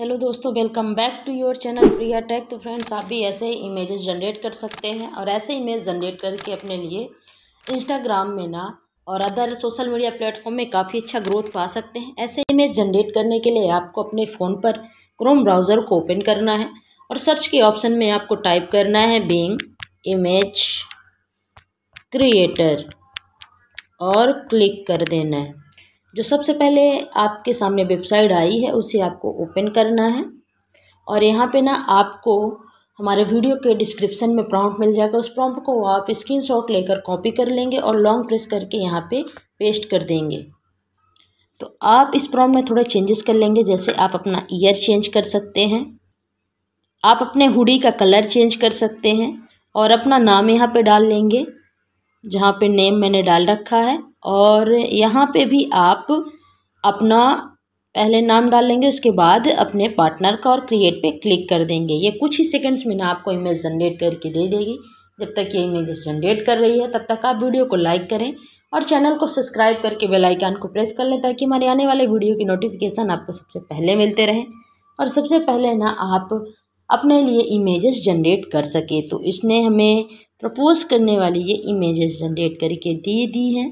hello दोस्तों welcome back to your channel Priya Tech तो friends आप भी ऐसे ही इमेजेस जनरेट कर सकते हैं और ऐसे इमेज जनरेट करके अपने लिए इंस्टाग्राम में ना और अदर सोशल मीडिया प्लेटफॉर्म में काफ़ी अच्छा ग्रोथ पा सकते हैं ऐसे इमेज जनरेट करने के लिए आपको अपने फ़ोन पर क्रोम ब्राउज़र को ओपन करना है और सर्च के ऑप्शन में आपको टाइप करना है बींग इमेज क्रिएटर और क्लिक कर देना है जो सबसे पहले आपके सामने वेबसाइट आई है उसे आपको ओपन करना है और यहाँ पे ना आपको हमारे वीडियो के डिस्क्रिप्शन में प्रॉम्प्ट मिल जाएगा उस प्रॉम्प्ट को आप स्क्रीनशॉट लेकर कॉपी कर लेंगे और लॉन्ग प्रेस करके यहाँ पे पेस्ट कर देंगे तो आप इस प्रॉम्प्ट में थोड़े चेंजेस कर लेंगे जैसे आप अपना ईयर चेंज कर सकते हैं आप अपने हुडी का कलर चेंज कर सकते हैं और अपना नाम यहाँ पर डाल लेंगे जहाँ पे नेम मैंने डाल रखा है और यहाँ पे भी आप अपना पहले नाम डाल लेंगे उसके बाद अपने पार्टनर का और क्रिएट पे क्लिक कर देंगे ये कुछ ही सेकंड्स में ना आपको इमेज जनरेट करके दे देगी जब तक ये इमेजेस जनरेट कर रही है तब तक आप वीडियो को लाइक करें और चैनल को सब्सक्राइब करके बेल आइकन को प्रेस कर लें ताकि हमारे आने वाले वीडियो की नोटिफिकेशन आपको सबसे पहले मिलते रहें और सबसे पहले ना आप अपने लिए इमेजेस जनरेट कर सके तो इसने हमें प्रपोज करने वाली ये इमेजेस जनरेट करके दे दी हैं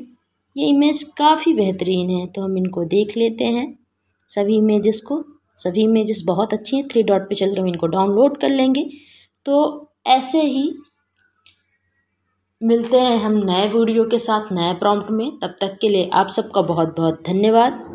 ये इमेज काफ़ी बेहतरीन है तो हम इनको देख लेते हैं सभी इमेजेस को सभी इमेजेस बहुत अच्छी हैं थ्री डॉट पे चल हम इनको डाउनलोड कर लेंगे तो ऐसे ही मिलते हैं हम नए वीडियो के साथ नए प्रॉम्प्ट में तब तक के लिए आप सबका बहुत बहुत धन्यवाद